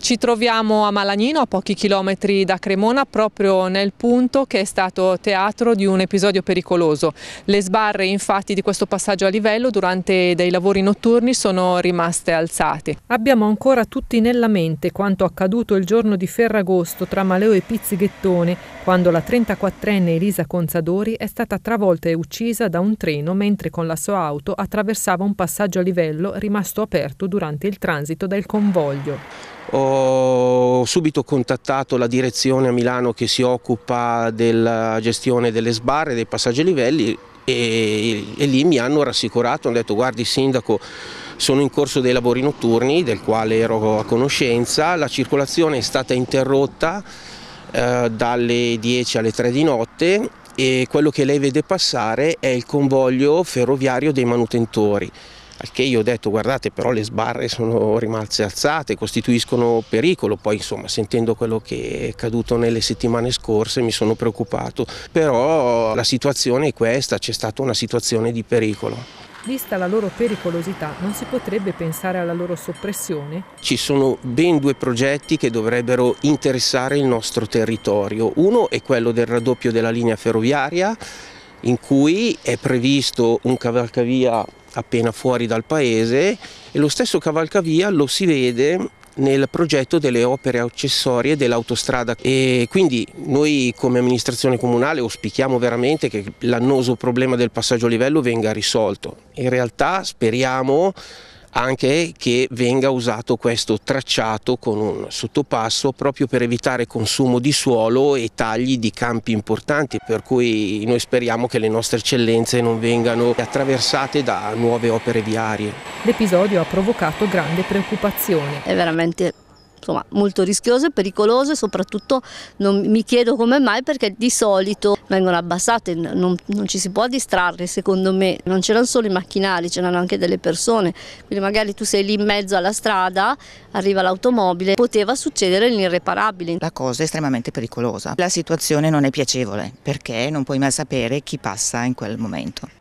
Ci troviamo a Malagnino, a pochi chilometri da Cremona, proprio nel punto che è stato teatro di un episodio pericoloso. Le sbarre infatti di questo passaggio a livello durante dei lavori notturni sono rimaste alzate. Abbiamo ancora tutti nella mente quanto accaduto il giorno di Ferragosto tra Maleo e Pizzighettone, quando la 34enne Elisa Conzadori è stata travolta e uccisa da un treno mentre con la sua auto attraversava un passaggio a livello rimasto aperto durante il transito del convoglio. Oh subito contattato la direzione a Milano che si occupa della gestione delle sbarre, dei passaggi a livelli e, e lì mi hanno rassicurato, hanno detto guardi sindaco sono in corso dei lavori notturni del quale ero a conoscenza, la circolazione è stata interrotta eh, dalle 10 alle 3 di notte e quello che lei vede passare è il convoglio ferroviario dei manutentori al che io ho detto guardate però le sbarre sono rimaste alzate, costituiscono pericolo, poi insomma sentendo quello che è accaduto nelle settimane scorse mi sono preoccupato, però la situazione è questa, c'è stata una situazione di pericolo. Vista la loro pericolosità, non si potrebbe pensare alla loro soppressione? Ci sono ben due progetti che dovrebbero interessare il nostro territorio. Uno è quello del raddoppio della linea ferroviaria in cui è previsto un cavalcavia appena fuori dal paese e lo stesso cavalcavia lo si vede nel progetto delle opere accessorie dell'autostrada e quindi noi come amministrazione comunale auspichiamo veramente che l'annoso problema del passaggio a livello venga risolto. In realtà speriamo anche che venga usato questo tracciato con un sottopasso proprio per evitare consumo di suolo e tagli di campi importanti per cui noi speriamo che le nostre eccellenze non vengano attraversate da nuove opere viarie. L'episodio ha provocato grande preoccupazione. È veramente insomma, molto rischiose, pericolose, soprattutto non, mi chiedo come mai perché di solito vengono abbassate, non, non ci si può distrarre secondo me, non c'erano solo i macchinari, c'erano anche delle persone, quindi magari tu sei lì in mezzo alla strada, arriva l'automobile, poteva succedere l'irreparabile. La cosa è estremamente pericolosa, la situazione non è piacevole perché non puoi mai sapere chi passa in quel momento.